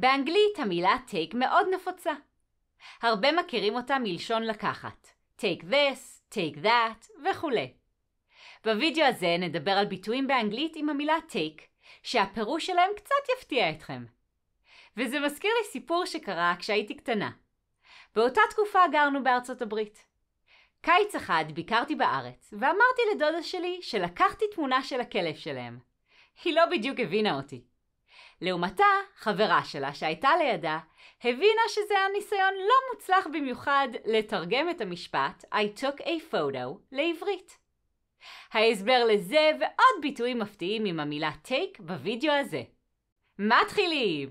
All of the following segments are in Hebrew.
באנגלית המילה take מאוד נפוצה. הרבה מכירים אותה מלשון לקחת, take this, take that וכולי. בווידאו הזה נדבר על ביטויים באנגלית עם המילה take, שהפירוש שלהם קצת יפתיע אתכם. וזה מזכיר לי סיפור שקרה כשהייתי קטנה. באותה תקופה גרנו בארצות הברית. קיץ אחד ביקרתי בארץ, ואמרתי לדודה שלי שלקחתי תמונה של הכלב שלהם. היא לא בדיוק הבינה אותי. לעומתה, חברה שלה שהייתה לידה, הבינה שזה היה ניסיון לא מוצלח במיוחד לתרגם את המשפט I took a photo לעברית. ההסבר לזה ועוד ביטויים מפתיעים עם המילה take בווידאו הזה. מתחילים!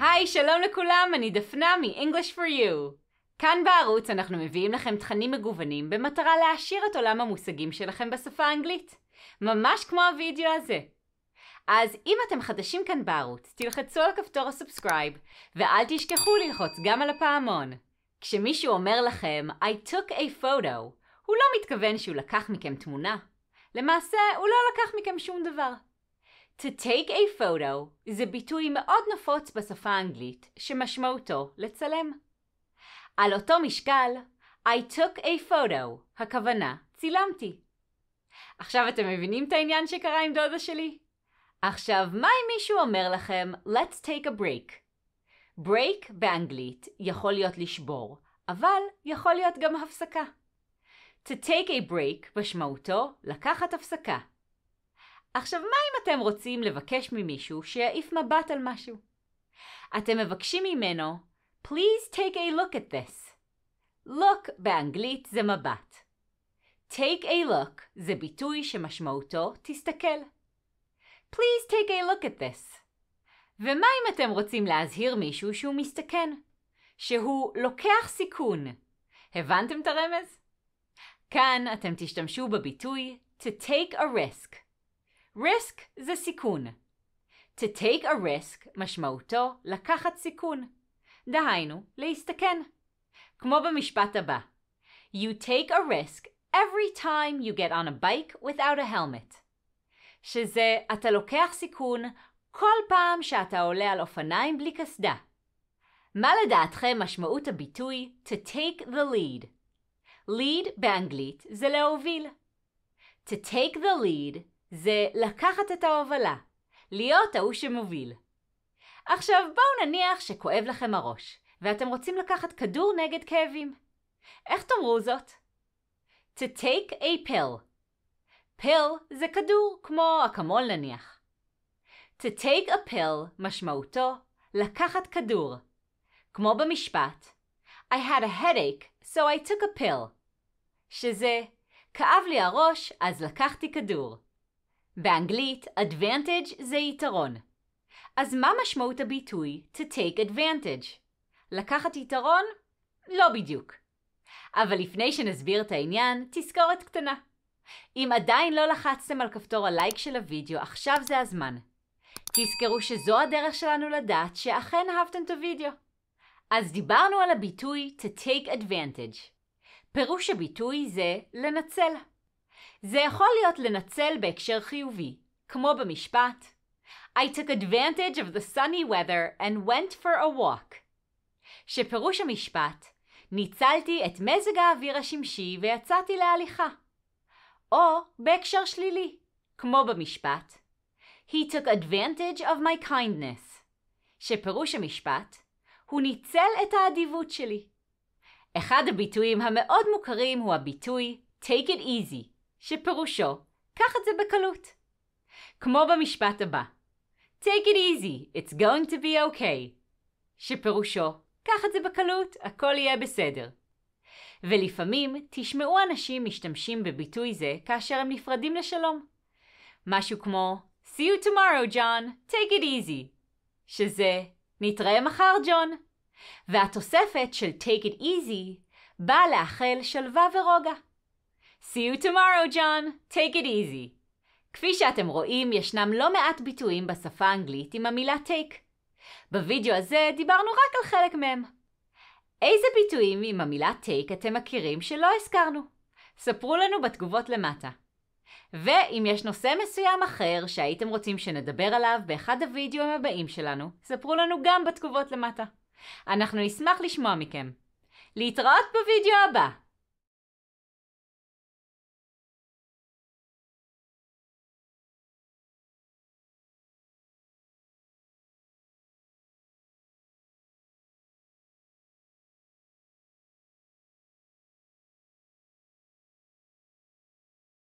היי, שלום לכולם, אני דפנה מ-English for You. כאן בערוץ אנחנו מביאים לכם תכנים מגוונים במטרה להעשיר את עולם המושגים שלכם בשפה האנגלית. ממש כמו הווידאו הזה. אז אם אתם חדשים כאן בערוץ, תלחצו על כפתור הסאבסקרייב, ואל תשכחו ללחוץ גם על הפעמון. כשמישהו אומר לכם I took a photo, הוא לא מתכוון שהוא לקח מכם תמונה. למעשה, הוא לא לקח מכם שום דבר. To take a photo זה ביטוי מאוד נפוץ בשפה האנגלית, שמשמעותו לצלם. על אותו משקל, I took a photo, הכוונה, צילמתי. עכשיו אתם מבינים את העניין שקרה עם דודה שלי? עכשיו, מה אם מישהו אומר לכם, let's take a break? break באנגלית יכול להיות לשבור, אבל יכול להיות גם הפסקה. To take a break משמעותו לקחת הפסקה. עכשיו, מה אם אתם רוצים לבקש ממישהו שיעיף מבט על משהו? אתם מבקשים ממנו Please take a look at this. look באנגלית זה מבט. take a look זה ביטוי שמשמעותו תסתכל. Please take a look at this. ומה אם אתם רוצים להזהיר מישהו שהוא מסתכן? שהוא לוקח סיכון. הבנתם את הרמז? כאן אתם תשתמשו בביטוי to take a risk. risk זה סיכון. to take a risk משמעותו לקחת סיכון. דהיינו, להסתכן. כמו במשפט הבא: You take a risk every time you get on a bike without a helmet. שזה, אתה לוקח סיכון כל פעם שאתה עולה על אופניים בלי קסדה. מה לדעתכם משמעות הביטוי to take the lead? lead באנגלית זה להוביל. to take the lead זה לקחת את ההובלה, להיות ההוא שמוביל. עכשיו בואו נניח שכואב לכם הראש, ואתם רוצים לקחת כדור נגד כאבים. איך תאמרו זאת? To take a pill. pill זה כדור, כמו אקמול נניח. To take a pill משמעותו לקחת כדור. כמו במשפט I had a headache, so I took a pill. שזה כאב לי הראש, אז לקחתי כדור. באנגלית, advantage זה יתרון. אז מה משמעות הביטוי to take advantage? לקחת יתרון? לא בדיוק. אבל לפני שנסביר את העניין, תזכורת קטנה. אם עדיין לא לחצתם על כפתור הלייק של הוידאו, עכשיו זה הזמן. תזכרו שזו הדרך שלנו לדעת שאכן אהבתם את הוידאו. אז דיברנו על הביטוי to take advantage. פירוש הביטוי זה לנצל. זה יכול להיות לנצל בהקשר חיובי, כמו במשפט I took advantage of the sunny weather and went for a walk. שפירוש המשפט, ניצלתי את מזג האוויר השמשי ויצאתי להליכה. או בהקשר שלילי, כמו במשפט, He took advantage of my kindness, שפירוש המשפט, הוא ניצל את האדיבות שלי. אחד הביטויים המאוד מוכרים הוא הביטוי take it easy, שפירושו, קח את זה בקלות. כמו במשפט הבא, Take it easy, it's going to be okay. שפירושו, קח את זה בקלות, הכל יהיה בסדר. ולפעמים תשמעו אנשים משתמשים בביטוי זה כאשר הם נפרדים לשלום. משהו כמו See you tomorrow, John, take it easy, שזה נתראה מחר, ג'ון. והתוספת של take it easy באה לאחל שלווה ורוגע. See you tomorrow, John, take it easy. כפי שאתם רואים, ישנם לא מעט ביטויים בשפה האנגלית עם המילה טייק. בווידאו הזה דיברנו רק על חלק מהם. איזה ביטויים עם המילה טייק אתם מכירים שלא הזכרנו? ספרו לנו בתגובות למטה. ואם יש נושא מסוים אחר שהייתם רוצים שנדבר עליו באחד הווידאו הבאים שלנו, ספרו לנו גם בתגובות למטה. אנחנו נשמח לשמוע מכם. להתראות בווידאו הבא!